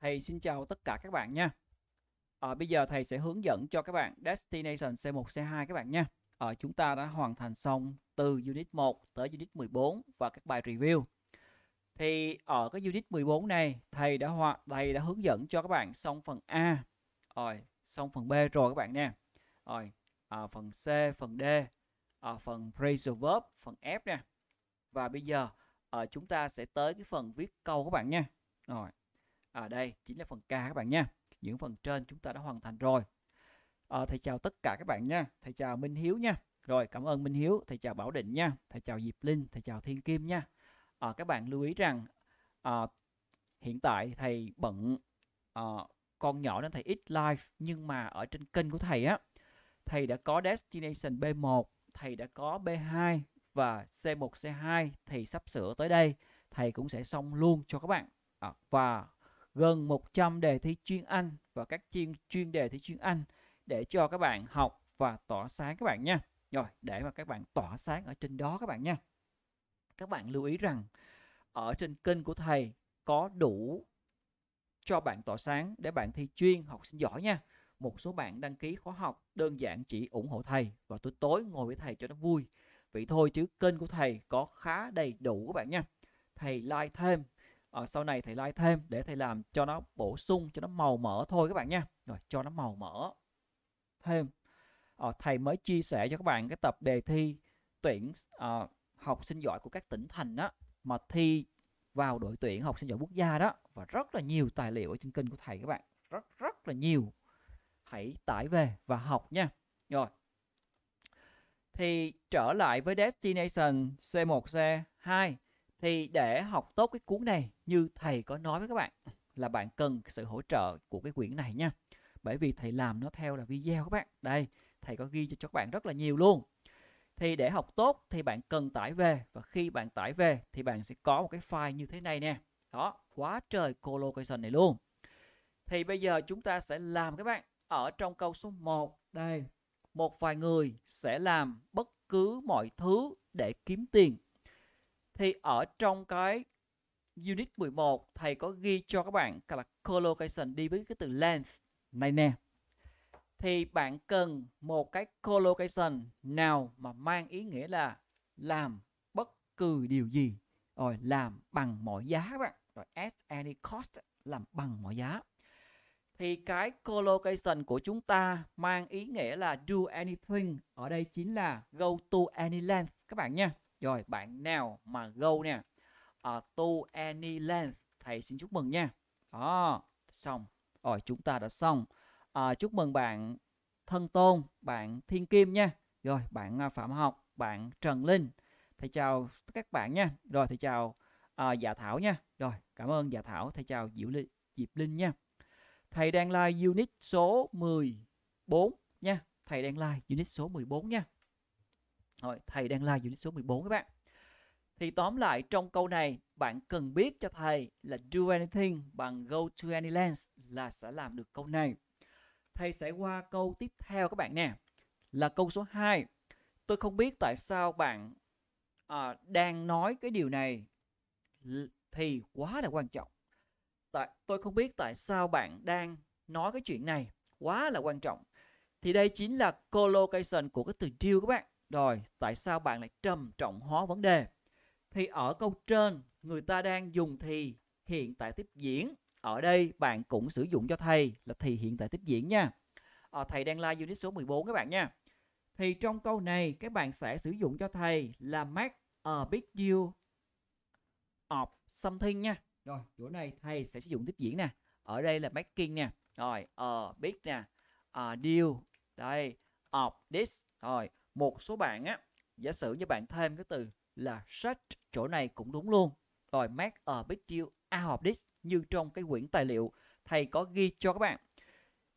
Thầy xin chào tất cả các bạn nha. À, bây giờ thầy sẽ hướng dẫn cho các bạn Destination C1, C2 các bạn nha. À, chúng ta đã hoàn thành xong từ Unit 1 tới Unit 14 và các bài review. Thì ở cái Unit 14 này, thầy đã hoạt thầy đã hướng dẫn cho các bạn xong phần A, rồi xong phần B rồi các bạn nha. Rồi, à, phần C, phần D, à, phần phrasal verb, phần F nè. Và bây giờ à, chúng ta sẽ tới cái phần viết câu các bạn nha. Rồi, ở đây chính là phần K các bạn nha những phần trên chúng ta đã hoàn thành rồi à, thầy chào tất cả các bạn nha thầy chào Minh Hiếu nha rồi cảm ơn Minh Hiếu thầy chào Bảo Định nha thầy chào Diệp Linh thầy chào Thiên Kim nha à, các bạn lưu ý rằng à, hiện tại thầy bận à, con nhỏ nên thầy ít live nhưng mà ở trên kênh của thầy á thầy đã có destination B1 thầy đã có B2 và C1 C2 thầy sắp sửa tới đây thầy cũng sẽ xong luôn cho các bạn à, và gần 100 đề thi chuyên Anh và các chuyên chuyên đề thi chuyên Anh để cho các bạn học và tỏa sáng các bạn nha. Rồi, để mà các bạn tỏa sáng ở trên đó các bạn nha. Các bạn lưu ý rằng ở trên kênh của thầy có đủ cho bạn tỏa sáng để bạn thi chuyên học sinh giỏi nha. Một số bạn đăng ký khóa học đơn giản chỉ ủng hộ thầy và tối tối ngồi với thầy cho nó vui. Vậy thôi chứ kênh của thầy có khá đầy đủ các bạn nha. Thầy like thêm à, sau này thầy like thêm để thầy làm cho nó bổ sung cho nó màu mỡ thôi các bạn nha rồi cho nó màu mỡ thêm à, thầy mới chia sẻ cho các bạn cái tập đề thi tuyển à, học sinh giỏi của các tỉnh thành đó mà thi vào đội tuyển học sinh giỏi quốc gia đó và rất là nhiều tài liệu ở trên kênh của thầy các bạn rất rất là nhiều hãy tải về và học nha rồi thì trở lại với destination C1 C2 thì để học tốt cái cuốn này như thầy có nói với các bạn là bạn cần sự hỗ trợ của cái quyển này nha bởi vì thầy làm nó theo là video các bạn đây thầy có ghi cho, các bạn rất là nhiều luôn thì để học tốt thì bạn cần tải về và khi bạn tải về thì bạn sẽ có một cái file như thế này nè đó quá trời collocation này luôn thì bây giờ chúng ta sẽ làm các bạn ở trong câu số 1 đây một vài người sẽ làm bất cứ mọi thứ để kiếm tiền thì ở trong cái unit 11 thầy có ghi cho các bạn là collocation đi với cái từ length này nè. Thì bạn cần một cái collocation nào mà mang ý nghĩa là làm bất cứ điều gì rồi làm bằng mọi giá các bạn. Rồi at any cost làm bằng mọi giá thì cái collocation của chúng ta mang ý nghĩa là do anything ở đây chính là go to any length các bạn nha rồi bạn nào mà go nè uh, To any length Thầy xin chúc mừng nha Đó xong Rồi chúng ta đã xong uh, Chúc mừng bạn Thân Tôn Bạn Thiên Kim nha Rồi bạn uh, Phạm Học Bạn Trần Linh Thầy chào các bạn nha Rồi thầy chào uh, Dạ Thảo nha Rồi cảm ơn Dạ Thảo Thầy chào Diệu Linh, Diệp Linh nha Thầy đang like unit số 14 nha. Thầy đang like unit số 14 nha. Rồi, thầy đang là unit số 14 các bạn. Thì tóm lại trong câu này bạn cần biết cho thầy là do anything bằng go to any length là sẽ làm được câu này. Thầy sẽ qua câu tiếp theo các bạn nè. Là câu số 2. Tôi không biết tại sao bạn à, đang nói cái điều này thì quá là quan trọng. Tại tôi không biết tại sao bạn đang nói cái chuyện này quá là quan trọng. Thì đây chính là collocation của cái từ deal các bạn. Rồi, tại sao bạn lại trầm trọng hóa vấn đề? Thì ở câu trên, người ta đang dùng thì hiện tại tiếp diễn. Ở đây bạn cũng sử dụng cho thầy là thì hiện tại tiếp diễn nha. Ở ờ, thầy đang like unit số 14 các bạn nha. Thì trong câu này các bạn sẽ sử dụng cho thầy là make a big deal of something nha. Rồi, chỗ này thầy sẽ sử dụng tiếp diễn nè. Ở đây là making nè. Rồi, a big nè. A deal. Đây, of this. Rồi, một số bạn á giả sử như bạn thêm cái từ là search chỗ này cũng đúng luôn rồi make a big deal out of this như trong cái quyển tài liệu thầy có ghi cho các bạn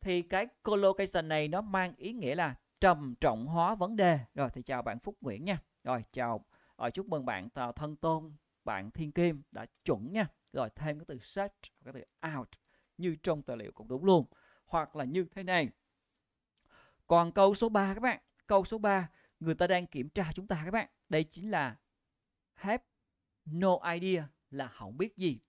thì cái collocation này nó mang ý nghĩa là trầm trọng hóa vấn đề rồi thì chào bạn Phúc Nguyễn nha rồi chào rồi chúc mừng bạn Tào Thân Tôn bạn Thiên Kim đã chuẩn nha rồi thêm cái từ set cái từ out như trong tài liệu cũng đúng luôn hoặc là như thế này còn câu số 3 các bạn Câu số 3, người ta đang kiểm tra chúng ta các bạn. Đây chính là have no idea là không biết gì.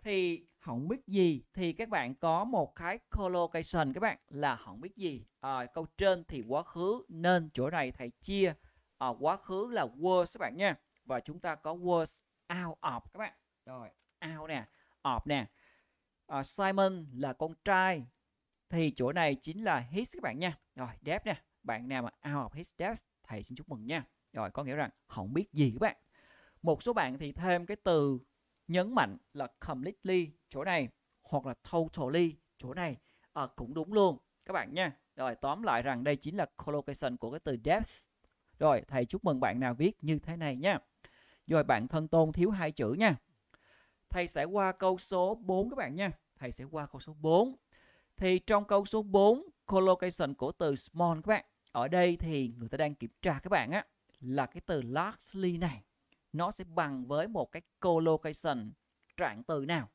Thì không biết gì thì các bạn có một cái collocation các bạn là không biết gì. À, câu trên thì quá khứ nên chỗ này thầy chia à, quá khứ là was các bạn nha. Và chúng ta có was out of các bạn. Rồi, out nè, of nè. À, Simon là con trai thì chỗ này chính là his các bạn nha. Rồi, đẹp nè bạn nào mà out of his depth thầy xin chúc mừng nha rồi có nghĩa rằng không biết gì các bạn một số bạn thì thêm cái từ nhấn mạnh là completely chỗ này hoặc là totally chỗ này à, cũng đúng luôn các bạn nha rồi tóm lại rằng đây chính là collocation của cái từ depth rồi thầy chúc mừng bạn nào viết như thế này nha rồi bạn thân tôn thiếu hai chữ nha thầy sẽ qua câu số 4 các bạn nha thầy sẽ qua câu số 4 thì trong câu số 4 collocation của từ small các bạn ở đây thì người ta đang kiểm tra các bạn á là cái từ largely này nó sẽ bằng với một cái collocation trạng từ nào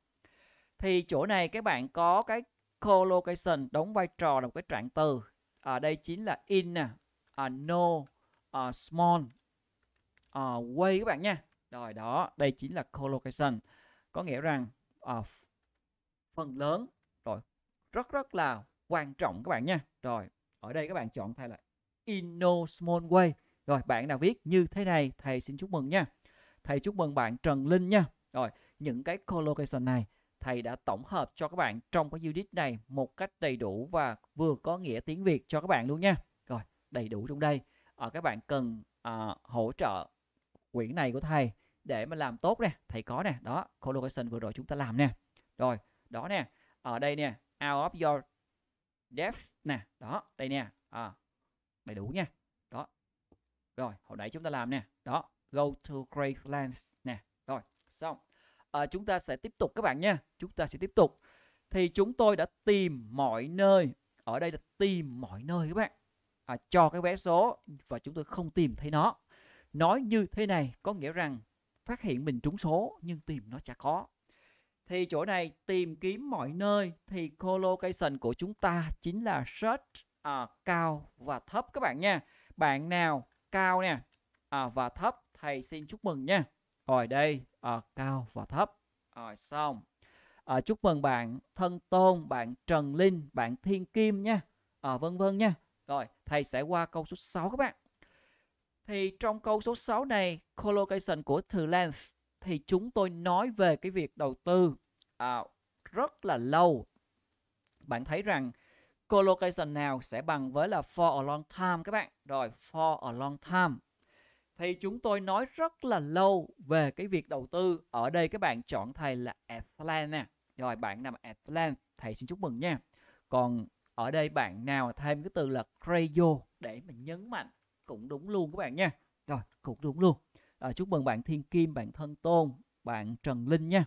thì chỗ này các bạn có cái collocation đóng vai trò là một cái trạng từ ở đây chính là in nè à, no à, small à, way các bạn nha rồi đó đây chính là collocation có nghĩa rằng à, phần lớn rồi rất rất là quan trọng các bạn nha rồi ở đây các bạn chọn thay là in no small way. Rồi bạn nào viết như thế này, thầy xin chúc mừng nha. Thầy chúc mừng bạn Trần Linh nha. Rồi, những cái collocation này thầy đã tổng hợp cho các bạn trong cái unit này một cách đầy đủ và vừa có nghĩa tiếng Việt cho các bạn luôn nha. Rồi, đầy đủ trong đây. Ở ờ, các bạn cần à, hỗ trợ quyển này của thầy để mà làm tốt nè, thầy có nè, đó, collocation vừa rồi chúng ta làm nè. Rồi, đó nè, ở đây nè, out of your depth nè, đó, đây nè, à, đầy đủ nha đó rồi hồi nãy chúng ta làm nè đó go to Graceland nè rồi xong à, chúng ta sẽ tiếp tục các bạn nha chúng ta sẽ tiếp tục thì chúng tôi đã tìm mọi nơi ở đây là tìm mọi nơi các bạn à, cho cái vé số và chúng tôi không tìm thấy nó nói như thế này có nghĩa rằng phát hiện mình trúng số nhưng tìm nó chả có thì chỗ này tìm kiếm mọi nơi thì collocation của chúng ta chính là search à, cao và thấp các bạn nha bạn nào cao nè à, và thấp thầy xin chúc mừng nha rồi đây à, cao và thấp rồi xong à, chúc mừng bạn thân tôn bạn trần linh bạn thiên kim nha à, vân vân nha rồi thầy sẽ qua câu số 6 các bạn thì trong câu số 6 này collocation của từ length thì chúng tôi nói về cái việc đầu tư à, rất là lâu bạn thấy rằng collocation nào sẽ bằng với là for a long time các bạn. Rồi, for a long time. Thì chúng tôi nói rất là lâu về cái việc đầu tư. Ở đây các bạn chọn thầy là Atlant nè. Rồi, bạn nằm Atlant. Thầy xin chúc mừng nha. Còn ở đây bạn nào thêm cái từ là Crayo để mình nhấn mạnh. Cũng đúng luôn các bạn nha. Rồi, cũng đúng luôn. Rồi, chúc mừng bạn Thiên Kim, bạn Thân Tôn, bạn Trần Linh nha.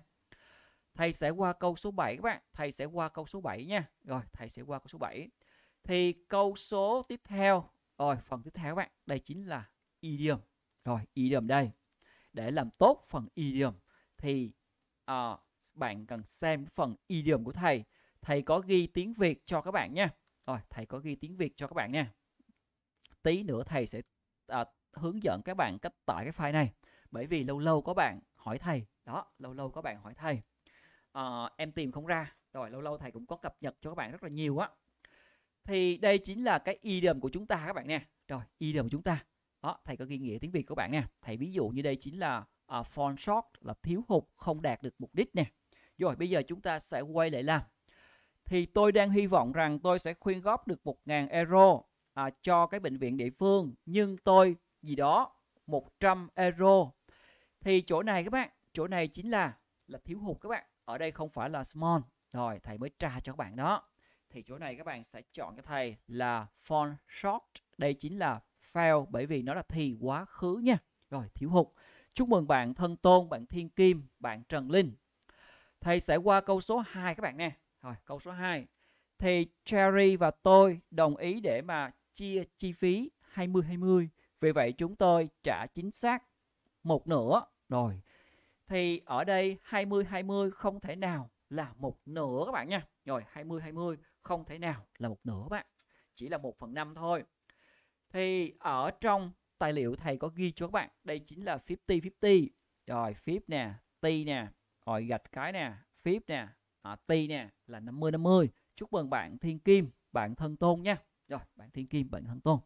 Thầy sẽ qua câu số 7 các bạn. Thầy sẽ qua câu số 7 nha. Rồi, thầy sẽ qua câu số 7. Thì câu số tiếp theo, rồi phần tiếp theo các bạn, đây chính là idiom. Rồi, idiom đây. Để làm tốt phần idiom thì à, bạn cần xem phần idiom của thầy. Thầy có ghi tiếng Việt cho các bạn nha. Rồi, thầy có ghi tiếng Việt cho các bạn nha. Tí nữa thầy sẽ à, hướng dẫn các bạn cách tải cái file này. Bởi vì lâu lâu có bạn hỏi thầy. Đó, lâu lâu có bạn hỏi thầy uh, em tìm không ra rồi lâu lâu thầy cũng có cập nhật cho các bạn rất là nhiều á thì đây chính là cái idiom của chúng ta các bạn nè rồi idiom của chúng ta đó thầy có ghi nghĩa tiếng việt của bạn nè thầy ví dụ như đây chính là uh, à, fall short là thiếu hụt không đạt được mục đích nè rồi bây giờ chúng ta sẽ quay lại làm thì tôi đang hy vọng rằng tôi sẽ khuyên góp được 1.000 euro à, cho cái bệnh viện địa phương nhưng tôi gì đó 100 euro thì chỗ này các bạn chỗ này chính là là thiếu hụt các bạn ở đây không phải là small rồi thầy mới tra cho các bạn đó thì chỗ này các bạn sẽ chọn cho thầy là font short đây chính là fail bởi vì nó là thì quá khứ nha rồi thiếu hụt chúc mừng bạn thân tôn bạn thiên kim bạn trần linh thầy sẽ qua câu số 2 các bạn nè rồi câu số 2 thì Cherry và tôi đồng ý để mà chia chi phí 20-20 vì vậy chúng tôi trả chính xác một nửa rồi thì ở đây 20 20 không thể nào là một nửa các bạn nha. Rồi 20 20 không thể nào là một nửa các bạn. Chỉ là 1 phần 5 thôi. Thì ở trong tài liệu thầy có ghi cho các bạn, đây chính là 50 50. Rồi phíp nè, ti nè, rồi gạch cái nè, phíp nè, à, ti nè là 50 50. Chúc mừng bạn Thiên Kim, bạn Thân Tôn nha. Rồi, bạn Thiên Kim, bạn Thân Tôn.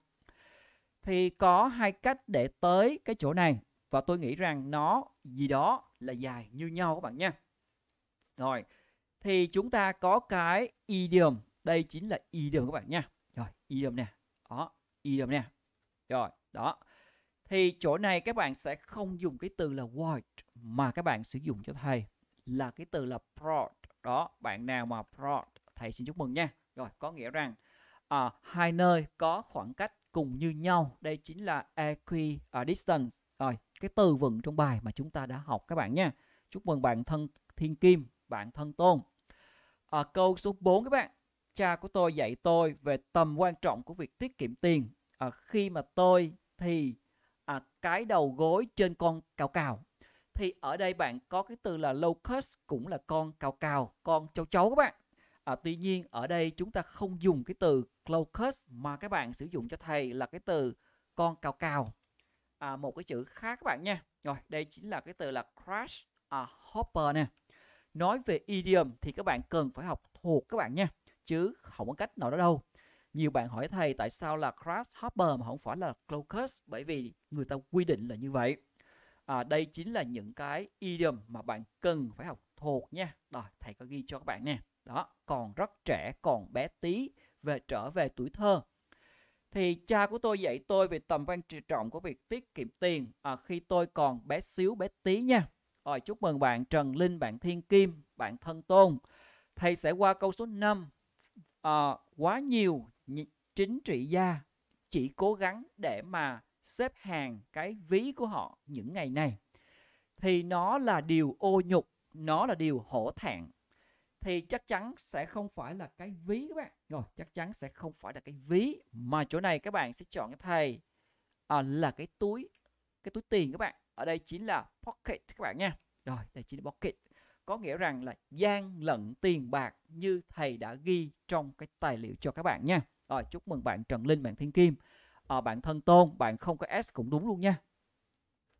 Thì có hai cách để tới cái chỗ này và tôi nghĩ rằng nó gì đó là dài như nhau các bạn nhé. Rồi, thì chúng ta có cái idiom, đây chính là idiom các bạn nhé. Rồi, idiom nè. Đó, idiom nè. Rồi, đó. Thì chỗ này các bạn sẽ không dùng cái từ là what mà các bạn sử dụng cho thầy là cái từ là prod. Đó, bạn nào mà prod thầy xin chúc mừng nha. Rồi, có nghĩa rằng à, hai nơi có khoảng cách cùng như nhau, đây chính là equi à, distance rồi, cái từ vựng trong bài mà chúng ta đã học các bạn nha. Chúc mừng bạn thân Thiên Kim, bạn thân Tôn. À, câu số 4 các bạn. Cha của tôi dạy tôi về tầm quan trọng của việc tiết kiệm tiền. À, khi mà tôi thì à, cái đầu gối trên con cào cào. Thì ở đây bạn có cái từ là locust cũng là con cào cào, con châu chấu các bạn. À, tuy nhiên ở đây chúng ta không dùng cái từ locust mà các bạn sử dụng cho thầy là cái từ con cào cào à, một cái chữ khác các bạn nha rồi đây chính là cái từ là crash a hopper nè nói về idiom thì các bạn cần phải học thuộc các bạn nha chứ không có cách nào đó đâu nhiều bạn hỏi thầy tại sao là crash hopper mà không phải là Clocus bởi vì người ta quy định là như vậy à, đây chính là những cái idiom mà bạn cần phải học thuộc nha rồi thầy có ghi cho các bạn nè đó còn rất trẻ còn bé tí về trở về tuổi thơ thì cha của tôi dạy tôi về tầm quan trọng của việc tiết kiệm tiền à, khi tôi còn bé xíu bé tí nha. Rồi chúc mừng bạn Trần Linh, bạn Thiên Kim, bạn Thân Tôn. Thầy sẽ qua câu số 5. À, ờ, quá nhiều chính trị gia chỉ cố gắng để mà xếp hàng cái ví của họ những ngày này thì nó là điều ô nhục, nó là điều hổ thẹn thì chắc chắn sẽ không phải là cái ví các bạn rồi chắc chắn sẽ không phải là cái ví mà chỗ này các bạn sẽ chọn cho thầy à, là cái túi cái túi tiền các bạn ở đây chính là pocket các bạn nha rồi đây chính là pocket có nghĩa rằng là gian lận tiền bạc như thầy đã ghi trong cái tài liệu cho các bạn nha rồi chúc mừng bạn Trần Linh bạn Thiên Kim à, bạn thân tôn bạn không có s cũng đúng luôn nha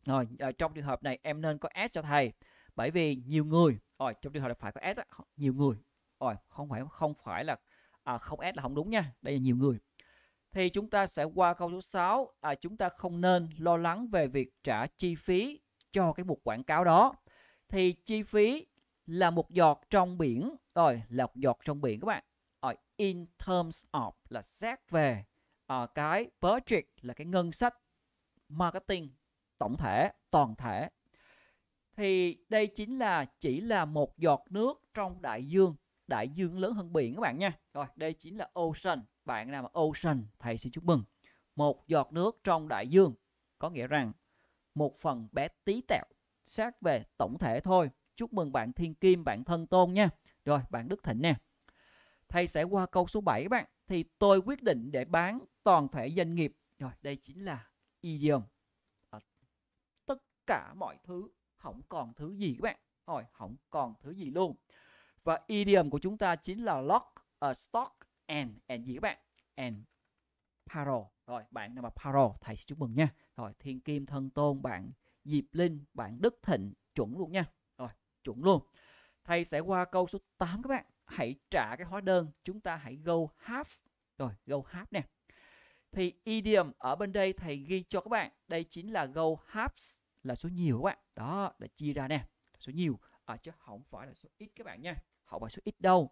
rồi à, trong trường hợp này em nên có s cho thầy bởi vì nhiều người rồi trong trường hợp là phải có s nhiều người rồi không phải không phải là à, không s là không đúng nha đây là nhiều người thì chúng ta sẽ qua câu số 6 à, chúng ta không nên lo lắng về việc trả chi phí cho cái mục quảng cáo đó thì chi phí là một giọt trong biển rồi là một giọt trong biển các bạn rồi in terms of là xét về à, cái budget là cái ngân sách marketing tổng thể toàn thể thì đây chính là chỉ là một giọt nước trong đại dương đại dương lớn hơn biển các bạn nha rồi đây chính là ocean bạn nào mà ocean thầy xin chúc mừng một giọt nước trong đại dương có nghĩa rằng một phần bé tí tẹo xét về tổng thể thôi chúc mừng bạn thiên kim bạn thân tôn nha rồi bạn đức thịnh nè thầy sẽ qua câu số 7 các bạn thì tôi quyết định để bán toàn thể doanh nghiệp rồi đây chính là idiom tất cả mọi thứ không còn thứ gì các bạn rồi không còn thứ gì luôn và idiom của chúng ta chính là lock a stock and and gì các bạn and paro rồi bạn nào mà paro thầy sẽ chúc mừng nha rồi thiên kim thân tôn bạn diệp linh bạn đức thịnh chuẩn luôn nha rồi chuẩn luôn thầy sẽ qua câu số 8 các bạn hãy trả cái hóa đơn chúng ta hãy go half rồi go half nè thì idiom ở bên đây thầy ghi cho các bạn đây chính là go halves là số nhiều các bạn đó là chia ra nè số nhiều à, chứ không phải là số ít các bạn nha không phải số ít đâu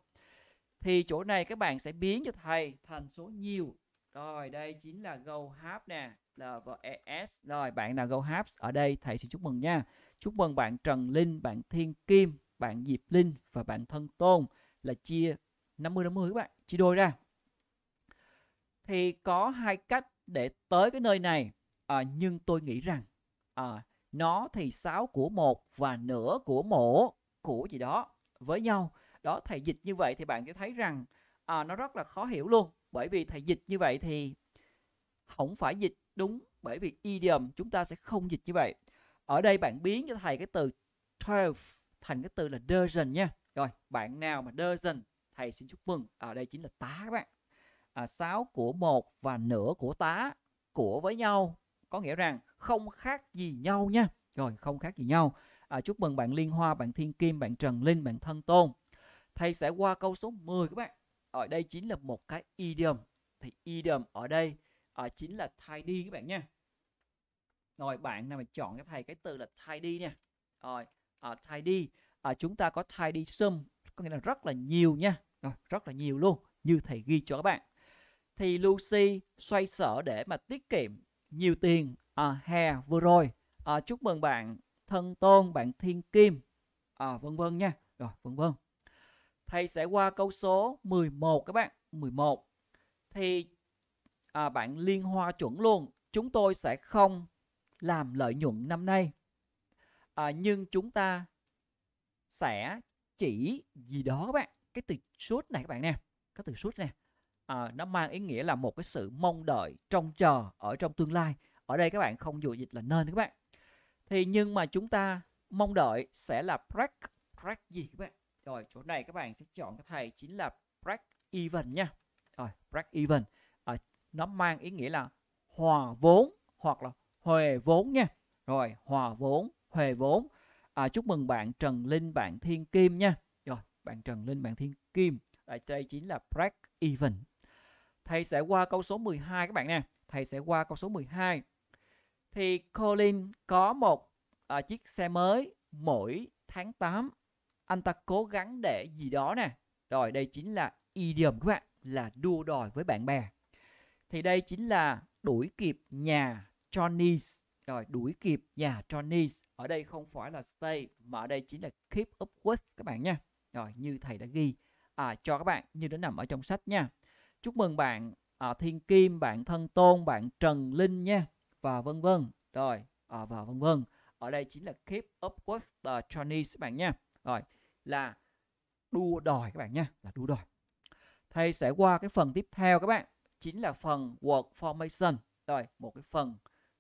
thì chỗ này các bạn sẽ biến cho thầy thành số nhiều rồi đây chính là go half nè l e s, rồi bạn nào go half ở đây thầy xin chúc mừng nha chúc mừng bạn Trần Linh bạn Thiên Kim bạn Diệp Linh và bạn Thân Tôn là chia 50 50 các bạn chia đôi ra thì có hai cách để tới cái nơi này à, nhưng tôi nghĩ rằng à, nó thì 6 của 1 và nửa của mổ của gì đó với nhau. Đó thầy dịch như vậy thì bạn sẽ thấy rằng à, nó rất là khó hiểu luôn. Bởi vì thầy dịch như vậy thì không phải dịch đúng bởi vì idiom chúng ta sẽ không dịch như vậy. Ở đây bạn biến cho thầy cái từ 12 thành cái từ là dozen nha. Rồi, bạn nào mà dozen thầy xin chúc mừng. Ở à, đây chính là tá các bạn. À, 6 của 1 và nửa của tá của với nhau có nghĩa rằng không khác gì nhau nha rồi không khác gì nhau à, chúc mừng bạn Liên Hoa bạn Thiên Kim bạn Trần Linh bạn Thân Tôn thầy sẽ qua câu số 10 các bạn ở đây chính là một cái idiom thì idiom ở đây ở à, chính là thay đi các bạn nha rồi bạn nào mà chọn cho thầy cái từ là thay đi nha rồi à, đi à, chúng ta có thay đi sum có nghĩa là rất là nhiều nha rồi, rất là nhiều luôn như thầy ghi cho các bạn thì Lucy xoay sở để mà tiết kiệm nhiều tiền à, hè vừa rồi à, chúc mừng bạn thân tôn bạn thiên kim à, vân vân nha rồi vân vân thầy sẽ qua câu số 11 các bạn 11 thì à, bạn liên hoa chuẩn luôn chúng tôi sẽ không làm lợi nhuận năm nay à, nhưng chúng ta sẽ chỉ gì đó các bạn cái từ suốt này các bạn nè cái từ suốt nè à, nó mang ý nghĩa là một cái sự mong đợi trông chờ ở trong tương lai ở đây các bạn không dù dịch là nên các bạn thì nhưng mà chúng ta mong đợi sẽ là break break gì các bạn rồi chỗ này các bạn sẽ chọn cái thầy chính là break even nha rồi break even à, nó mang ý nghĩa là hòa vốn hoặc là huề vốn nha rồi hòa vốn huề vốn à, chúc mừng bạn Trần Linh bạn Thiên Kim nha rồi bạn Trần Linh bạn Thiên Kim à, đây chính là break even Thầy sẽ qua câu số 12 các bạn nè. Thầy sẽ qua câu số 12. Thì Colin có một uh, chiếc xe mới mỗi tháng 8. Anh ta cố gắng để gì đó nè. Rồi đây chính là idiom các bạn là đua đòi với bạn bè. Thì đây chính là đuổi kịp nhà Johnny's. Rồi đuổi kịp nhà Johnny's. Ở đây không phải là stay mà ở đây chính là keep up with các bạn nha. Rồi như thầy đã ghi à, cho các bạn như nó nằm ở trong sách nha chúc mừng bạn à, thiên kim bạn thân tôn bạn trần linh nha và vân vân rồi à, và vân vân ở đây chính là keep up with the Chinese các bạn nha rồi là đua đòi các bạn nha là đua đòi thầy sẽ qua cái phần tiếp theo các bạn chính là phần word formation rồi một cái phần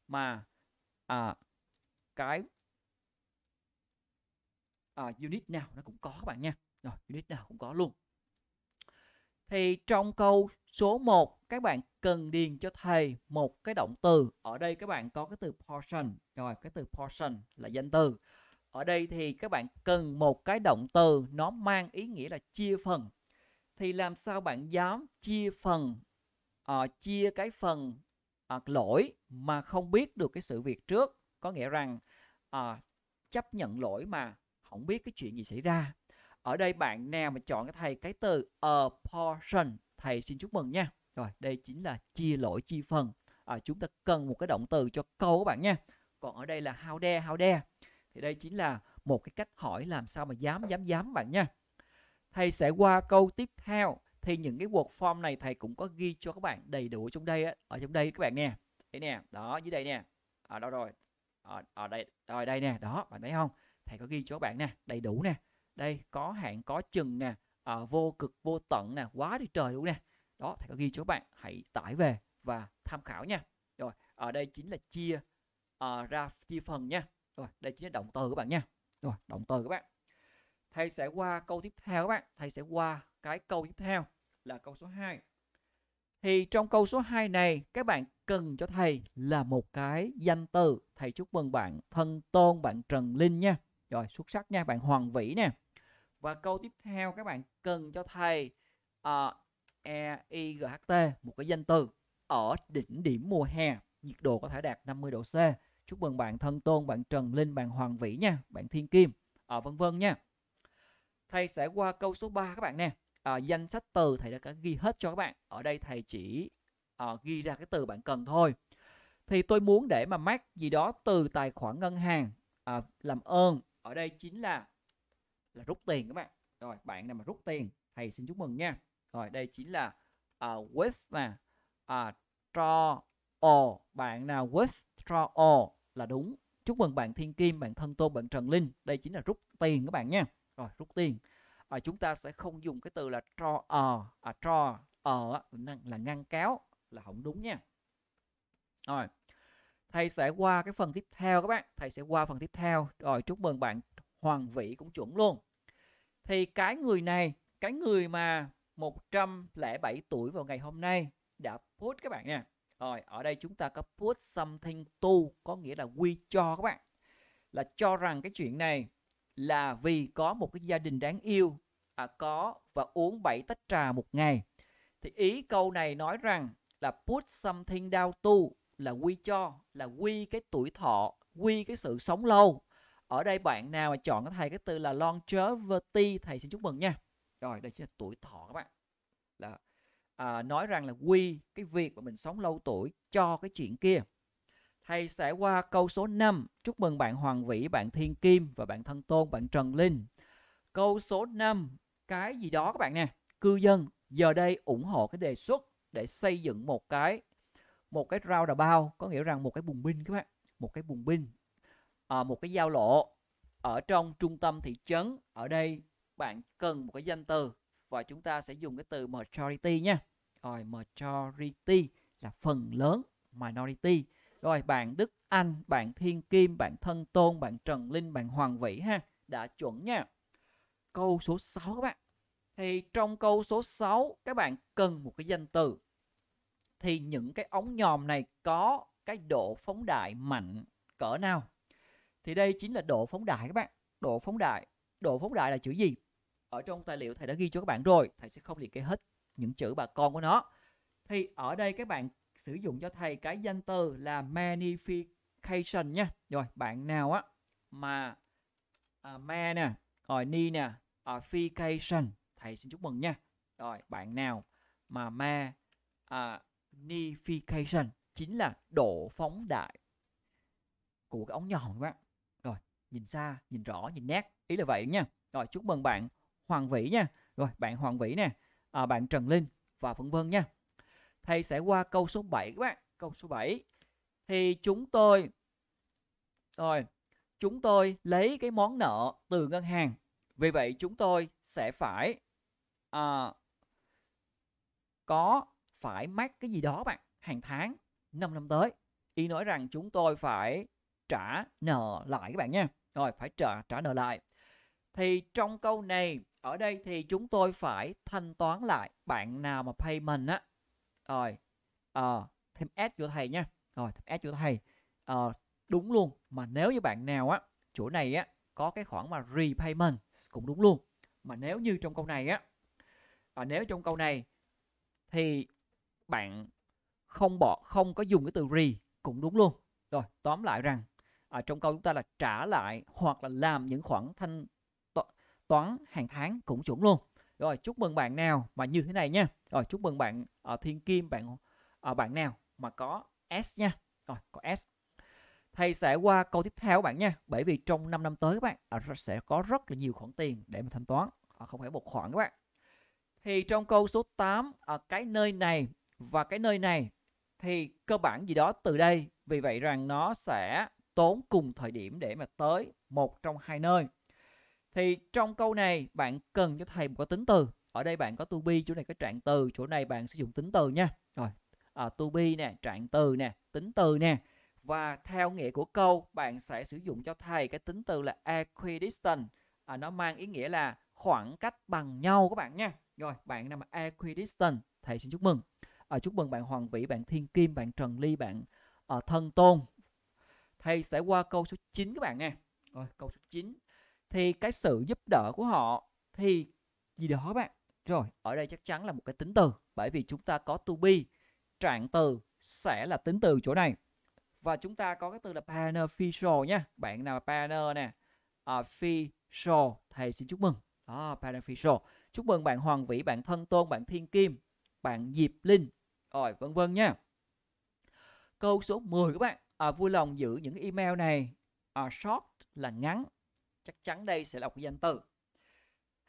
mà à, cái à, unit nào nó cũng có các bạn nha rồi unit nào cũng có luôn thì trong câu số 1 các bạn cần điền cho thầy một cái động từ. Ở đây các bạn có cái từ portion. Rồi cái từ portion là danh từ. Ở đây thì các bạn cần một cái động từ nó mang ý nghĩa là chia phần. Thì làm sao bạn dám chia phần uh, chia cái phần uh, lỗi mà không biết được cái sự việc trước, có nghĩa rằng uh, chấp nhận lỗi mà không biết cái chuyện gì xảy ra ở đây bạn nào mà chọn cái thầy cái từ a portion thầy xin chúc mừng nha rồi đây chính là chia lỗi chia phần à, chúng ta cần một cái động từ cho câu các bạn nha còn ở đây là how dare how dare thì đây chính là một cái cách hỏi làm sao mà dám dám dám bạn nha thầy sẽ qua câu tiếp theo thì những cái word form này thầy cũng có ghi cho các bạn đầy đủ trong đây ở trong đây các bạn nè đây nè đó dưới đây nè ở à, đâu rồi ở, à, à đây rồi đây nè đó bạn thấy không thầy có ghi cho các bạn nè đầy đủ nè đây có hạn có chừng nè à, vô cực vô tận nè quá đi trời luôn nè đó thầy có ghi cho các bạn hãy tải về và tham khảo nha rồi ở đây chính là chia à, ra chia phần nha rồi đây chính là động từ các bạn nha rồi động từ các bạn thầy sẽ qua câu tiếp theo các bạn thầy sẽ qua cái câu tiếp theo là câu số 2 thì trong câu số 2 này các bạn cần cho thầy là một cái danh từ thầy chúc mừng bạn thân tôn bạn Trần Linh nha rồi xuất sắc nha bạn Hoàng Vĩ nè và câu tiếp theo các bạn cần cho thầy uh, e i g h t một cái danh từ ở đỉnh điểm mùa hè nhiệt độ có thể đạt 50 độ C chúc mừng bạn thân tôn bạn trần linh bạn hoàng vĩ nha bạn thiên kim ở ờ, uh, vân vân nha thầy sẽ qua câu số 3 các bạn nè à, danh sách từ thầy đã ghi hết cho các bạn ở đây thầy chỉ à, ghi ra cái từ bạn cần thôi thì tôi muốn để mà mắc gì đó từ tài khoản ngân hàng à, làm ơn ở đây chính là là rút tiền các bạn rồi bạn nào mà rút tiền thầy xin chúc mừng nha rồi đây chính là uh, with là uh, draw all bạn nào with draw all là đúng chúc mừng bạn Thiên Kim bạn Thân Tô, bạn Trần Linh đây chính là rút tiền các bạn nha rồi rút tiền à, chúng ta sẽ không dùng cái từ là draw ờ à, draw ờ là ngăn kéo là không đúng nha rồi thầy sẽ qua cái phần tiếp theo các bạn thầy sẽ qua phần tiếp theo rồi chúc mừng bạn hoàng vị cũng chuẩn luôn thì cái người này cái người mà 107 tuổi vào ngày hôm nay đã post các bạn nha rồi ở đây chúng ta có put something to có nghĩa là quy cho các bạn là cho rằng cái chuyện này là vì có một cái gia đình đáng yêu à, có và uống 7 tách trà một ngày thì ý câu này nói rằng là put something down to là quy cho là quy cái tuổi thọ quy cái sự sống lâu ở đây bạn nào mà chọn cái thầy cái từ là longevity thầy xin chúc mừng nha rồi đây chính là tuổi thọ các bạn là à, nói rằng là quy cái việc mà mình sống lâu tuổi cho cái chuyện kia thầy sẽ qua câu số 5 chúc mừng bạn Hoàng Vĩ bạn Thiên Kim và bạn Thân Tôn bạn Trần Linh câu số 5 cái gì đó các bạn nè cư dân giờ đây ủng hộ cái đề xuất để xây dựng một cái một cái roundabout có nghĩa rằng một cái bùng binh các bạn một cái bùng binh à, một cái giao lộ ở trong trung tâm thị trấn ở đây bạn cần một cái danh từ và chúng ta sẽ dùng cái từ majority nha rồi majority là phần lớn minority rồi bạn Đức Anh bạn Thiên Kim bạn Thân Tôn bạn Trần Linh bạn Hoàng Vĩ ha đã chuẩn nha câu số 6 các bạn thì trong câu số 6 các bạn cần một cái danh từ thì những cái ống nhòm này có cái độ phóng đại mạnh cỡ nào thì đây chính là độ phóng đại các bạn. Độ phóng đại. Độ phóng đại là chữ gì? Ở trong tài liệu thầy đã ghi cho các bạn rồi. Thầy sẽ không liệt kê hết những chữ bà con của nó. Thì ở đây các bạn sử dụng cho thầy cái danh từ là magnification nha. Rồi, bạn nào á mà à, ma nè, rồi ni nè, à, fication. Thầy xin chúc mừng nha. Rồi, bạn nào mà ma à, chính là độ phóng đại của cái ống nhòm các bạn nhìn xa, nhìn rõ, nhìn nét. Ý là vậy nha. Rồi chúc mừng bạn Hoàng Vĩ nha. Rồi bạn Hoàng Vĩ nè, à, bạn Trần Linh và vân vân nha. Thầy sẽ qua câu số 7 các bạn. Câu số 7 thì chúng tôi rồi chúng tôi lấy cái món nợ từ ngân hàng. Vì vậy chúng tôi sẽ phải à, có phải mắc cái gì đó bạn hàng tháng 5 năm tới. Y nói rằng chúng tôi phải trả nợ lại các bạn nha rồi phải trả trả nợ lại thì trong câu này ở đây thì chúng tôi phải thanh toán lại bạn nào mà pay mình á rồi à, thêm s cho thầy nha rồi thêm s cho thầy à, đúng luôn mà nếu như bạn nào á chỗ này á có cái khoản mà repayment cũng đúng luôn mà nếu như trong câu này á à, nếu trong câu này thì bạn không bỏ không có dùng cái từ re cũng đúng luôn rồi tóm lại rằng ở ờ, trong câu chúng ta là trả lại hoặc là làm những khoản thanh toán hàng tháng cũng chuẩn luôn rồi chúc mừng bạn nào mà như thế này nha rồi chúc mừng bạn ở ờ, thiên kim bạn ở ờ, bạn nào mà có s nha rồi có s thầy sẽ qua câu tiếp theo các bạn nha bởi vì trong 5 năm tới các bạn sẽ có rất là nhiều khoản tiền để mà thanh toán không phải một khoản các bạn thì trong câu số 8 ở cái nơi này và cái nơi này thì cơ bản gì đó từ đây vì vậy rằng nó sẽ tốn cùng thời điểm để mà tới một trong hai nơi. Thì trong câu này bạn cần cho thầy một cái tính từ. Ở đây bạn có to be, chỗ này có trạng từ, chỗ này bạn sử dụng tính từ nha. Rồi, à, to be nè, trạng từ nè, tính từ nè. Và theo nghĩa của câu, bạn sẽ sử dụng cho thầy cái tính từ là equidistant. À, nó mang ý nghĩa là khoảng cách bằng nhau các bạn nha. Rồi, bạn nằm equidistant. Thầy xin chúc mừng. À, chúc mừng bạn Hoàng Vĩ, bạn Thiên Kim, bạn Trần Ly, bạn à, Thân Tôn, Thầy sẽ qua câu số 9 các bạn nha. Rồi, câu số 9. Thì cái sự giúp đỡ của họ thì gì đó các bạn. Rồi, ở đây chắc chắn là một cái tính từ bởi vì chúng ta có to be, trạng từ sẽ là tính từ chỗ này. Và chúng ta có cái từ là beneficial nha. Bạn nào partner nè, official thầy xin chúc mừng. Đó, beneficial. Chúc mừng bạn Hoàng Vĩ, bạn Thân Tôn, bạn Thiên Kim, bạn Diệp Linh, rồi vân vân nha. Câu số 10 các bạn à, vui lòng giữ những email này à, short là ngắn chắc chắn đây sẽ là một danh từ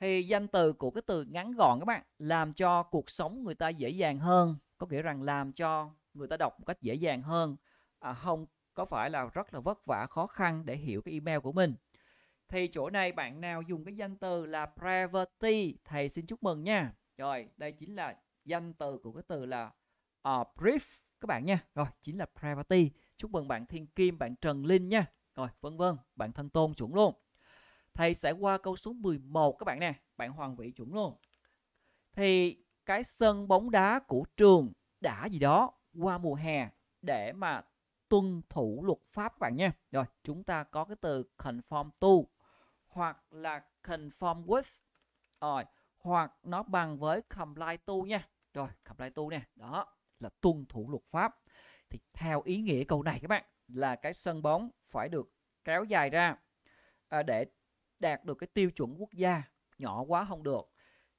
thì danh từ của cái từ ngắn gọn các bạn làm cho cuộc sống người ta dễ dàng hơn có nghĩa rằng làm cho người ta đọc một cách dễ dàng hơn à, không có phải là rất là vất vả khó khăn để hiểu cái email của mình thì chỗ này bạn nào dùng cái danh từ là brevity thầy xin chúc mừng nha rồi đây chính là danh từ của cái từ là uh, brief các bạn nha rồi chính là Prevati chúc mừng bạn Thiên Kim bạn Trần Linh nha rồi vân vân bạn Thân Tôn chuẩn luôn thầy sẽ qua câu số 11 các bạn nè bạn Hoàng Vị chuẩn luôn thì cái sân bóng đá của trường đã gì đó qua mùa hè để mà tuân thủ luật pháp các bạn nha rồi chúng ta có cái từ conform to hoặc là conform with rồi hoặc nó bằng với comply to nha rồi comply to nè đó là tuân thủ luật pháp thì theo ý nghĩa câu này các bạn là cái sân bóng phải được kéo dài ra à, để đạt được cái tiêu chuẩn quốc gia nhỏ quá không được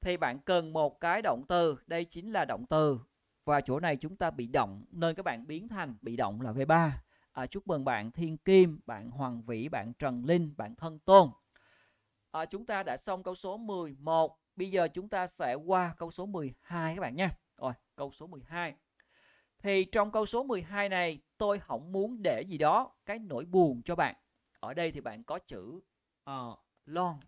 thì bạn cần một cái động từ đây chính là động từ và chỗ này chúng ta bị động nên các bạn biến thành bị động là V3 à, chúc mừng bạn Thiên Kim bạn Hoàng Vĩ bạn Trần Linh bạn Thân Tôn à, chúng ta đã xong câu số 11 bây giờ chúng ta sẽ qua câu số 12 các bạn nha rồi câu số 12 thì trong câu số 12 này tôi không muốn để gì đó cái nỗi buồn cho bạn. Ở đây thì bạn có chữ uh, long.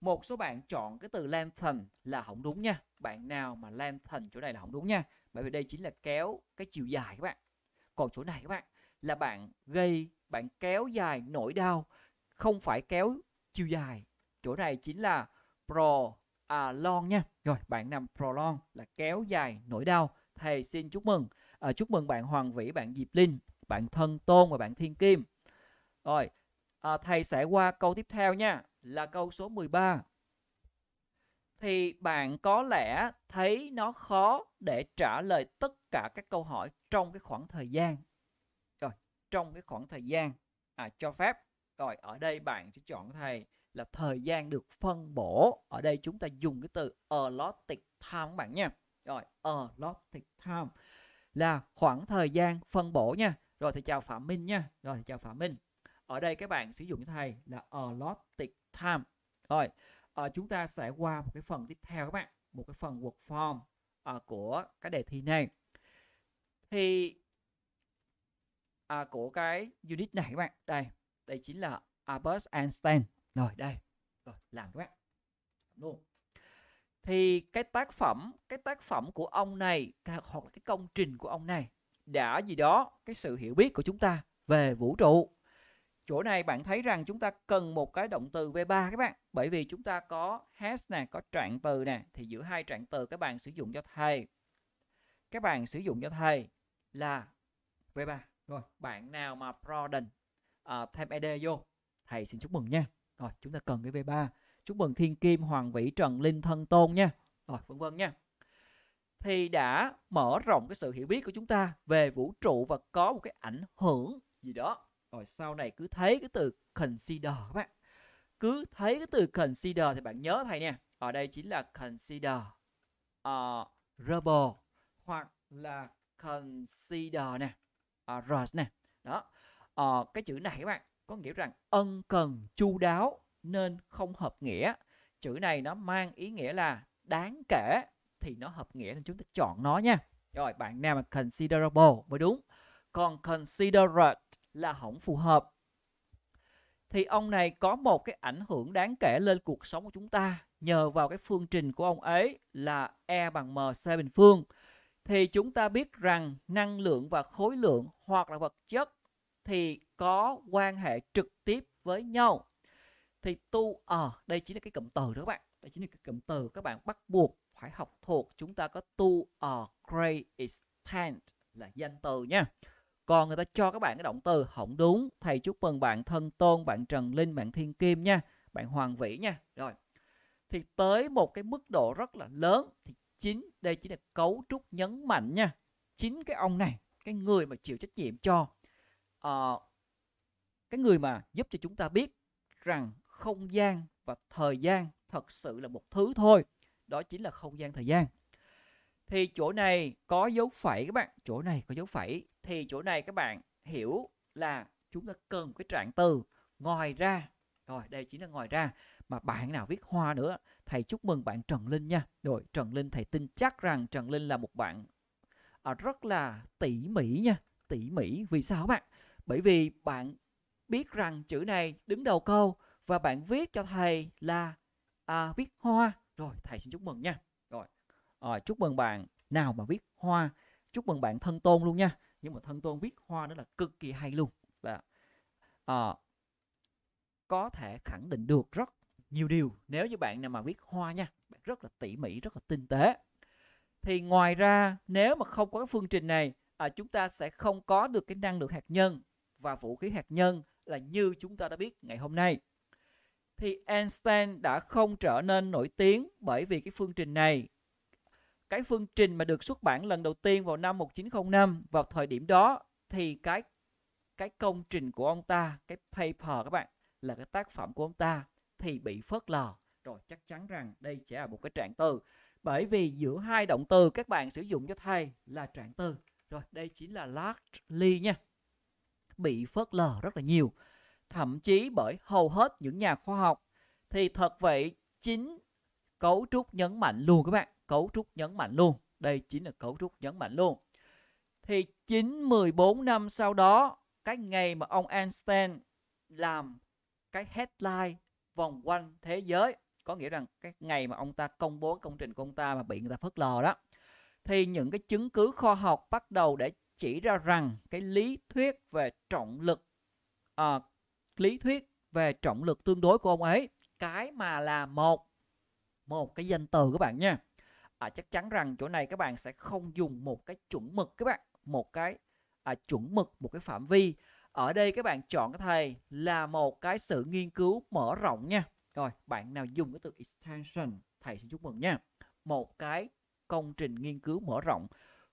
Một số bạn chọn cái từ lengthen là không đúng nha. Bạn nào mà lengthen chỗ này là không đúng nha. Bởi vì đây chính là kéo cái chiều dài các bạn. Còn chỗ này các bạn là bạn gây, bạn kéo dài nỗi đau. Không phải kéo chiều dài. Chỗ này chính là prolong à, nha. Rồi, bạn nằm prolong là kéo dài nỗi đau. Thầy xin chúc mừng à, chúc mừng bạn Hoàng Vĩ bạn Diệp Linh bạn Thân Tôn và bạn Thiên Kim rồi à, thầy sẽ qua câu tiếp theo nha là câu số 13 thì bạn có lẽ thấy nó khó để trả lời tất cả các câu hỏi trong cái khoảng thời gian rồi trong cái khoảng thời gian à, cho phép rồi ở đây bạn sẽ chọn thầy là thời gian được phân bổ ở đây chúng ta dùng cái từ allotted time các bạn nha rồi allotted time là khoảng thời gian phân bổ nha rồi thì chào phạm minh nha rồi thì chào phạm minh ở đây các bạn sử dụng thầy là allotted time rồi à, chúng ta sẽ qua một cái phần tiếp theo các bạn một cái phần work form à, ờ, của cái đề thi này thì à, của cái unit này các bạn đây đây chính là Albert Einstein rồi đây rồi làm các bạn luôn thì cái tác phẩm cái tác phẩm của ông này hoặc là cái công trình của ông này đã gì đó cái sự hiểu biết của chúng ta về vũ trụ chỗ này bạn thấy rằng chúng ta cần một cái động từ V3 các bạn bởi vì chúng ta có has nè có trạng từ nè thì giữa hai trạng từ các bạn sử dụng cho thầy các bạn sử dụng cho thầy là V3 rồi bạn nào mà pro đình uh, thêm ed vô thầy xin chúc mừng nha rồi chúng ta cần cái V3 chúc mừng thiên kim hoàng vĩ trần linh thân tôn nha rồi vân vân nha thì đã mở rộng cái sự hiểu biết của chúng ta về vũ trụ và có một cái ảnh hưởng gì đó rồi sau này cứ thấy cái từ consider các bạn cứ thấy cái từ consider thì bạn nhớ thầy nha ở đây chính là consider uh, rubber hoặc là consider nè uh, ờ, rush nè đó uh, cái chữ này các bạn có nghĩa rằng ân cần chu đáo nên không hợp nghĩa. Chữ này nó mang ý nghĩa là đáng kể thì nó hợp nghĩa nên chúng ta chọn nó nha. Rồi bạn nào mà considerable mới đúng. Còn considerate là không phù hợp. Thì ông này có một cái ảnh hưởng đáng kể lên cuộc sống của chúng ta nhờ vào cái phương trình của ông ấy là E bằng MC bình phương. Thì chúng ta biết rằng năng lượng và khối lượng hoặc là vật chất thì có quan hệ trực tiếp với nhau thì tu ở ờ, đây chính là cái cụm từ đó các bạn đây chính là cái cụm từ các bạn bắt buộc phải học thuộc chúng ta có to ờ, a great extent là danh từ nha còn người ta cho các bạn cái động từ không đúng thầy chúc mừng bạn thân tôn bạn trần linh bạn thiên kim nha bạn hoàng vĩ nha rồi thì tới một cái mức độ rất là lớn thì chính đây chính là cấu trúc nhấn mạnh nha chính cái ông này cái người mà chịu trách nhiệm cho uh, cái người mà giúp cho chúng ta biết rằng không gian và thời gian thật sự là một thứ thôi đó chính là không gian thời gian thì chỗ này có dấu phẩy các bạn chỗ này có dấu phẩy thì chỗ này các bạn hiểu là chúng ta cần một cái trạng từ ngoài ra rồi đây chính là ngoài ra mà bạn nào viết hoa nữa thầy chúc mừng bạn Trần Linh nha rồi Trần Linh thầy tin chắc rằng Trần Linh là một bạn à, rất là tỉ mỉ nha tỉ mỉ vì sao các bạn bởi vì bạn biết rằng chữ này đứng đầu câu và bạn viết cho thầy là à, viết hoa rồi thầy xin chúc mừng nha rồi à, chúc mừng bạn nào mà viết hoa chúc mừng bạn thân tôn luôn nha nhưng mà thân tôn viết hoa đó là cực kỳ hay luôn là à, có thể khẳng định được rất nhiều điều nếu như bạn nào mà viết hoa nha bạn rất là tỉ mỉ rất là tinh tế thì ngoài ra nếu mà không có cái phương trình này à, chúng ta sẽ không có được cái năng lượng hạt nhân và vũ khí hạt nhân là như chúng ta đã biết ngày hôm nay thì Einstein đã không trở nên nổi tiếng bởi vì cái phương trình này. Cái phương trình mà được xuất bản lần đầu tiên vào năm 1905 vào thời điểm đó thì cái cái công trình của ông ta, cái paper các bạn là cái tác phẩm của ông ta thì bị phớt lờ. Rồi chắc chắn rằng đây sẽ là một cái trạng từ. Bởi vì giữa hai động từ các bạn sử dụng cho thay là trạng từ. Rồi đây chính là largely nha. Bị phớt lờ rất là nhiều thậm chí bởi hầu hết những nhà khoa học thì thật vậy chính cấu trúc nhấn mạnh luôn các bạn cấu trúc nhấn mạnh luôn đây chính là cấu trúc nhấn mạnh luôn thì chính 14 năm sau đó cái ngày mà ông Einstein làm cái headline vòng quanh thế giới có nghĩa rằng cái ngày mà ông ta công bố công trình của ông ta mà bị người ta phớt lờ đó thì những cái chứng cứ khoa học bắt đầu để chỉ ra rằng cái lý thuyết về trọng lực à, lý thuyết về trọng lực tương đối của ông ấy cái mà là một một cái danh từ các bạn nha à, chắc chắn rằng chỗ này các bạn sẽ không dùng một cái chuẩn mực các bạn một cái à, chuẩn mực một cái phạm vi ở đây các bạn chọn cái thầy là một cái sự nghiên cứu mở rộng nha rồi bạn nào dùng cái từ extension thầy xin chúc mừng nha một cái công trình nghiên cứu mở rộng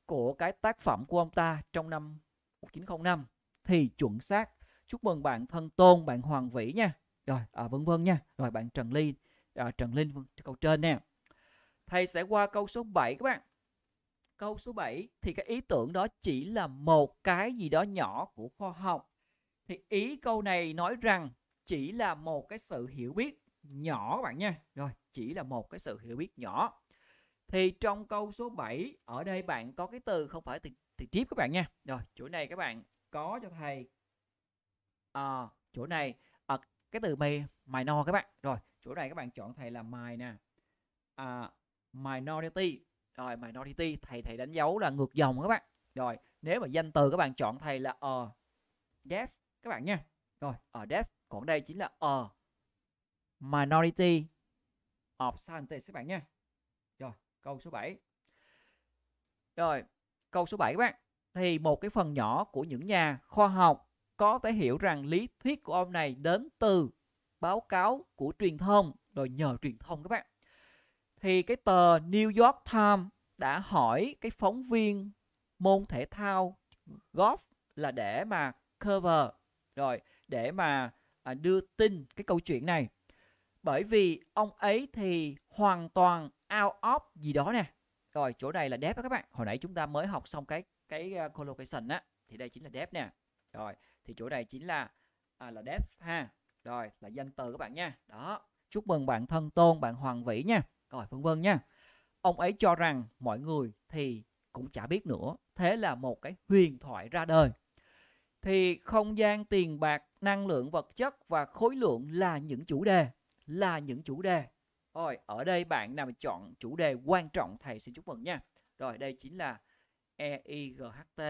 của cái tác phẩm của ông ta trong năm 1905 thì chuẩn xác chúc mừng bạn thân tôn bạn hoàng vĩ nha rồi à, vân vân nha rồi bạn trần ly à, trần linh câu trên nè thầy sẽ qua câu số 7 các bạn câu số 7 thì cái ý tưởng đó chỉ là một cái gì đó nhỏ của khoa học thì ý câu này nói rằng chỉ là một cái sự hiểu biết nhỏ các bạn nha rồi chỉ là một cái sự hiểu biết nhỏ thì trong câu số 7 ở đây bạn có cái từ không phải từ từ tiếp các bạn nha rồi chỗ này các bạn có cho thầy à, chỗ này à, cái từ mày no các bạn rồi chỗ này các bạn chọn thầy là mài nè à, minority rồi minority thầy thầy đánh dấu là ngược dòng các bạn rồi nếu mà danh từ các bạn chọn thầy là ờ uh, deaf các bạn nha rồi ở ờ, uh, deaf còn đây chính là ờ uh, minority of scientists các bạn nha rồi câu số 7 rồi câu số 7 các bạn thì một cái phần nhỏ của những nhà khoa học có thể hiểu rằng lý thuyết của ông này đến từ báo cáo của truyền thông rồi nhờ truyền thông các bạn thì cái tờ New York Times đã hỏi cái phóng viên môn thể thao golf là để mà cover rồi để mà à, đưa tin cái câu chuyện này bởi vì ông ấy thì hoàn toàn out of gì đó nè rồi chỗ này là đẹp các bạn hồi nãy chúng ta mới học xong cái cái à, collocation á thì đây chính là đẹp nè rồi thì chỗ này chính là à, là def ha rồi là danh từ các bạn nha đó chúc mừng bạn thân tôn bạn hoàng vĩ nha rồi vân vân nha ông ấy cho rằng mọi người thì cũng chả biết nữa thế là một cái huyền thoại ra đời thì không gian tiền bạc năng lượng vật chất và khối lượng là những chủ đề là những chủ đề rồi ở đây bạn nào chọn chủ đề quan trọng thầy xin chúc mừng nha rồi đây chính là EIGHT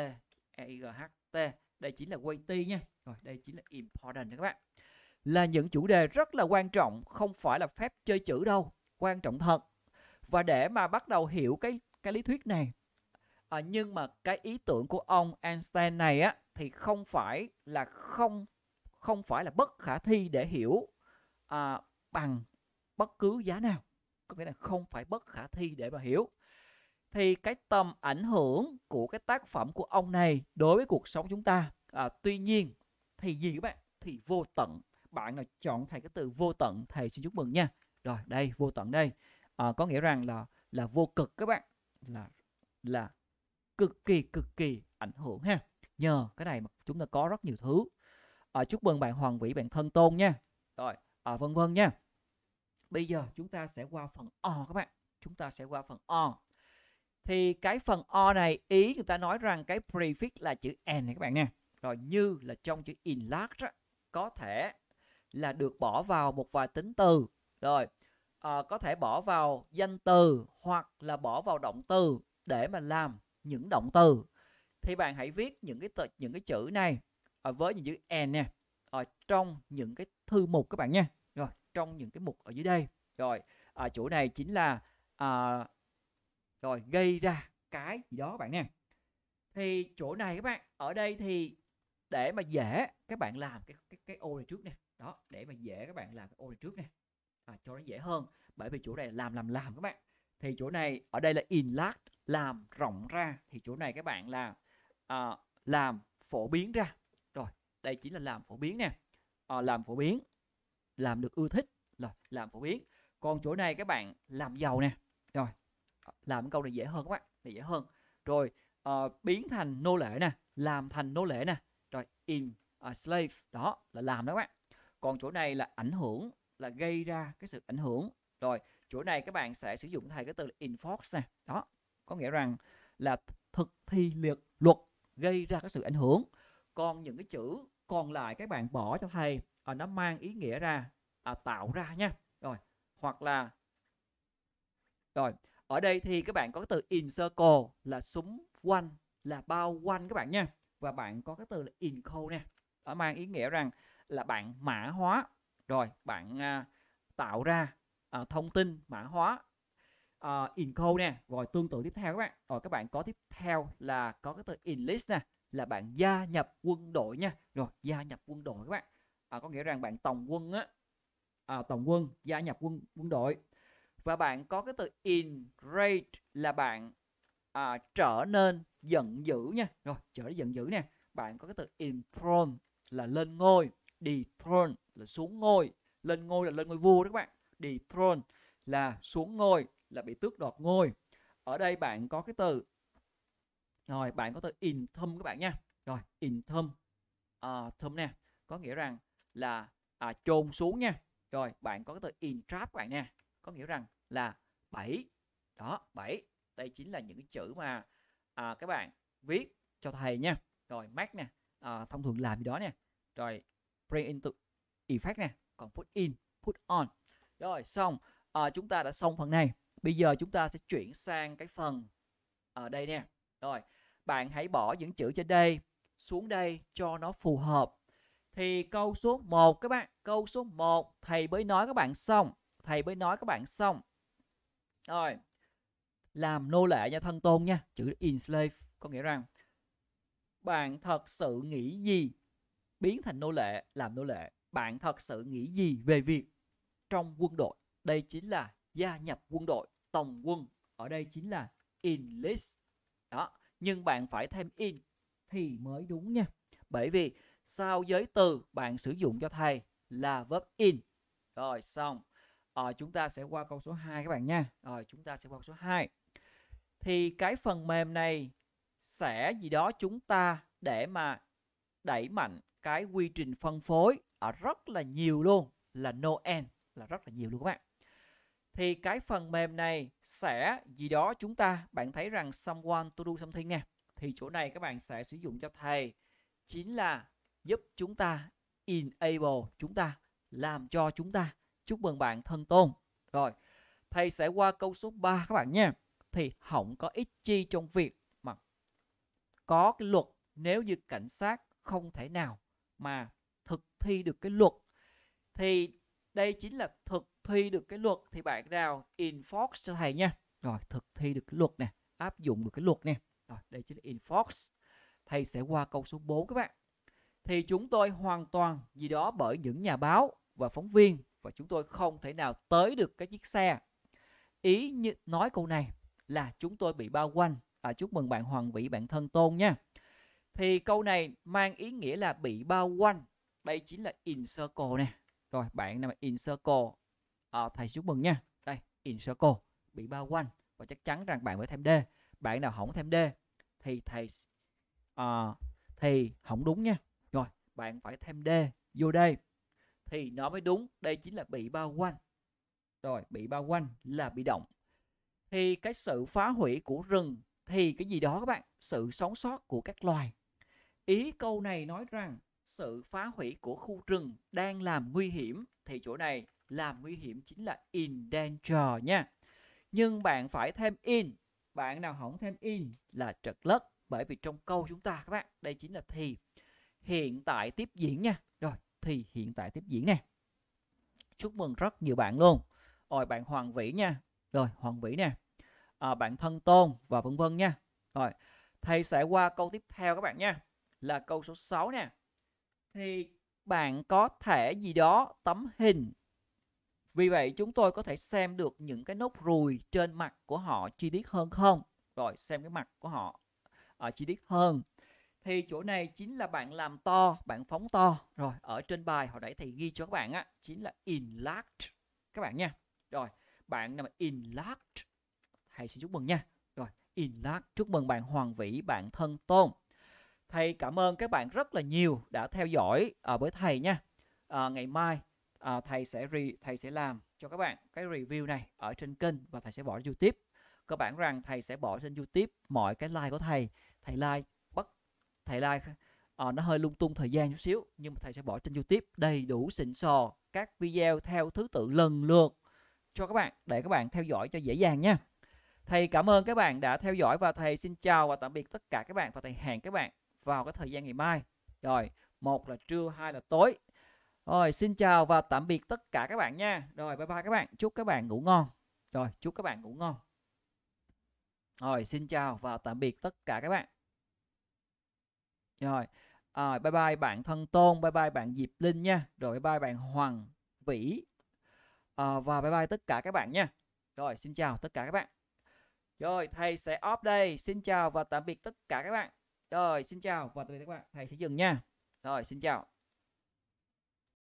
EIGHT đây chính là weighty nha rồi đây chính là important các bạn là những chủ đề rất là quan trọng không phải là phép chơi chữ đâu quan trọng thật và để mà bắt đầu hiểu cái cái lý thuyết này à, nhưng mà cái ý tưởng của ông Einstein này á thì không phải là không không phải là bất khả thi để hiểu à, bằng bất cứ giá nào có nghĩa là không phải bất khả thi để mà hiểu thì cái tầm ảnh hưởng của cái tác phẩm của ông này đối với cuộc sống chúng ta à, tuy nhiên thì gì các bạn thì vô tận bạn nào chọn thầy cái từ vô tận thầy xin chúc mừng nha rồi đây vô tận đây à, có nghĩa rằng là là vô cực các bạn là là cực kỳ cực kỳ ảnh hưởng ha nhờ cái này mà chúng ta có rất nhiều thứ à, chúc mừng bạn hoàng vĩ bạn thân tôn nha rồi à, vân vân nha bây giờ chúng ta sẽ qua phần o các bạn chúng ta sẽ qua phần o thì cái phần o này ý người ta nói rằng cái prefix là chữ n này các bạn nha rồi như là trong chữ enlarge có thể là được bỏ vào một vài tính từ rồi à, có thể bỏ vào danh từ hoặc là bỏ vào động từ để mà làm những động từ thì bạn hãy viết những cái tờ, những cái chữ này ở ờ, với những chữ n nha ở ờ, trong những cái thư mục các bạn nha rồi trong những cái mục ở dưới đây rồi à, chỗ này chính là à, rồi gây ra cái gì đó bạn nha thì chỗ này các bạn ở đây thì để mà dễ các bạn làm cái cái, cái ô này trước nè đó để mà dễ các bạn làm cái ô này trước nè à, cho nó dễ hơn bởi vì chỗ này làm làm làm các bạn thì chỗ này ở đây là enlarge làm rộng ra thì chỗ này các bạn là à, làm phổ biến ra rồi đây chính là làm phổ biến nè à, làm phổ biến làm được ưa thích rồi làm phổ biến còn chỗ này các bạn làm giàu nè rồi làm cái câu này dễ hơn các bạn này dễ hơn rồi uh, biến thành nô lệ nè làm thành nô lệ nè rồi in a slave đó là làm đó các bạn còn chỗ này là ảnh hưởng là gây ra cái sự ảnh hưởng rồi chỗ này các bạn sẽ sử dụng thầy cái từ là enforce nè đó có nghĩa rằng là thực thi liệt luật gây ra cái sự ảnh hưởng còn những cái chữ còn lại các bạn bỏ cho thầy à, nó mang ý nghĩa ra à, tạo ra nha rồi hoặc là rồi ở đây thì các bạn có cái từ in circle là súng quanh, là bao quanh các bạn nha. Và bạn có cái từ là encode nè. Ở mang ý nghĩa rằng là bạn mã hóa rồi bạn à, tạo ra à, thông tin mã hóa uh, encode nè rồi tương tự tiếp theo các bạn rồi các bạn có tiếp theo là có cái từ enlist nè là bạn gia nhập quân đội nha rồi gia nhập quân đội các bạn à, có nghĩa rằng bạn tổng quân á à, tổng quân gia nhập quân quân đội và bạn có cái từ enrage là bạn à, trở nên giận dữ nha rồi trở nên giận dữ nè bạn có cái từ enthrone là lên ngôi dethrone là xuống ngôi lên ngôi là lên ngôi vua đó các bạn dethrone là xuống ngôi là bị tước đoạt ngôi ở đây bạn có cái từ rồi bạn có từ in thâm các bạn nha rồi in thâm à, thâm nè có nghĩa rằng là à, chôn xuống nha rồi bạn có cái từ in trap các bạn nha có nghĩa rằng là 7 đó 7 đây chính là những chữ mà à, các bạn viết cho thầy nha rồi max nè à, thông thường làm gì đó nè rồi bring into effect nè còn put in put on rồi xong à, chúng ta đã xong phần này bây giờ chúng ta sẽ chuyển sang cái phần ở đây nè rồi bạn hãy bỏ những chữ trên đây xuống đây cho nó phù hợp thì câu số 1 các bạn câu số 1 thầy mới nói các bạn xong thầy mới nói các bạn xong rồi làm nô lệ cho thân tôn nha chữ enslave có nghĩa rằng bạn thật sự nghĩ gì biến thành nô lệ làm nô lệ bạn thật sự nghĩ gì về việc trong quân đội đây chính là gia nhập quân đội tổng quân ở đây chính là enlist đó nhưng bạn phải thêm in thì mới đúng nha bởi vì sao giới từ bạn sử dụng cho thầy là verb in rồi xong à, chúng ta sẽ qua câu số 2 các bạn nha rồi ờ, à, chúng ta sẽ qua câu số 2 thì cái phần mềm này sẽ gì đó chúng ta để mà đẩy mạnh cái quy trình phân phối ở rất là nhiều luôn là no end là rất là nhiều luôn các bạn thì cái phần mềm này sẽ gì đó chúng ta bạn thấy rằng someone to do something nè thì chỗ này các bạn sẽ sử dụng cho thầy chính là giúp chúng ta enable chúng ta làm cho chúng ta Chúc mừng bạn thân tôn. Rồi, thầy sẽ qua câu số 3 các bạn nha. Thì không có ích chi trong việc mà có cái luật nếu như cảnh sát không thể nào mà thực thi được cái luật thì đây chính là thực thi được cái luật thì bạn nào enforce cho thầy nha. Rồi, thực thi được cái luật nè, áp dụng được cái luật nè. Rồi, đây chính là enforce. Thầy sẽ qua câu số 4 các bạn thì chúng tôi hoàn toàn gì đó bởi những nhà báo và phóng viên và chúng tôi không thể nào tới được cái chiếc xe. Ý như nói câu này là chúng tôi bị bao quanh. À, chúc mừng bạn Hoàng Vĩ, bạn thân tôn nha. Thì câu này mang ý nghĩa là bị bao quanh. Đây chính là in circle nè. Rồi bạn nào mà in circle à, thầy chúc mừng nha. Đây in circle bị bao quanh và chắc chắn rằng bạn phải thêm D. Bạn nào không thêm D thì thầy à, thì không đúng nha. Rồi bạn phải thêm D vô đây thì nó mới đúng đây chính là bị bao quanh rồi bị bao quanh là bị động thì cái sự phá hủy của rừng thì cái gì đó các bạn sự sống sót của các loài ý câu này nói rằng sự phá hủy của khu rừng đang làm nguy hiểm thì chỗ này làm nguy hiểm chính là in danger nha nhưng bạn phải thêm in bạn nào không thêm in là trật lất bởi vì trong câu chúng ta các bạn đây chính là thì hiện tại tiếp diễn nha thi hiện tại tiếp diễn nè chúc mừng rất nhiều bạn luôn rồi bạn hoàng vĩ nha rồi hoàng vĩ nè à, bạn thân tôn và vân vân nha rồi thầy sẽ qua câu tiếp theo các bạn nha là câu số 6 nè thì bạn có thể gì đó tấm hình vì vậy chúng tôi có thể xem được những cái nốt ruồi trên mặt của họ chi tiết hơn không rồi xem cái mặt của họ à, chi tiết hơn thì chỗ này chính là bạn làm to bạn phóng to rồi ở trên bài hồi nãy thầy ghi cho các bạn á chính là enlarged các bạn nha rồi bạn nào mà enlarged thầy xin chúc mừng nha rồi enlarged chúc mừng bạn Hoàng Vĩ bạn thân tôn thầy cảm ơn các bạn rất là nhiều đã theo dõi ở à, với thầy nha à, ngày mai à, thầy sẽ re, thầy sẽ làm cho các bạn cái review này ở trên kênh và thầy sẽ bỏ YouTube các bạn rằng thầy sẽ bỏ trên YouTube mọi cái like của thầy thầy like thầy lai uh, nó hơi lung tung thời gian chút xíu nhưng mà thầy sẽ bỏ trên youtube đầy đủ xịn sò các video theo thứ tự lần lượt cho các bạn để các bạn theo dõi cho dễ dàng nha thầy cảm ơn các bạn đã theo dõi và thầy xin chào và tạm biệt tất cả các bạn và thầy hẹn các bạn vào cái thời gian ngày mai rồi một là trưa hai là tối rồi xin chào và tạm biệt tất cả các bạn nha rồi bye bye các bạn chúc các bạn ngủ ngon rồi chúc các bạn ngủ ngon rồi xin chào và tạm biệt tất cả các bạn rồi. À, bye bye bạn Thân Tôn, bye bye bạn Diệp Linh nha. Rồi bye bye bạn Hoàng Vĩ. À, và bye bye tất cả các bạn nha. Rồi, xin chào tất cả các bạn. Rồi, thầy sẽ off đây. Xin chào và tạm biệt tất cả các bạn. Rồi, xin chào và tạm biệt các bạn. Thầy sẽ dừng nha. Rồi, xin chào.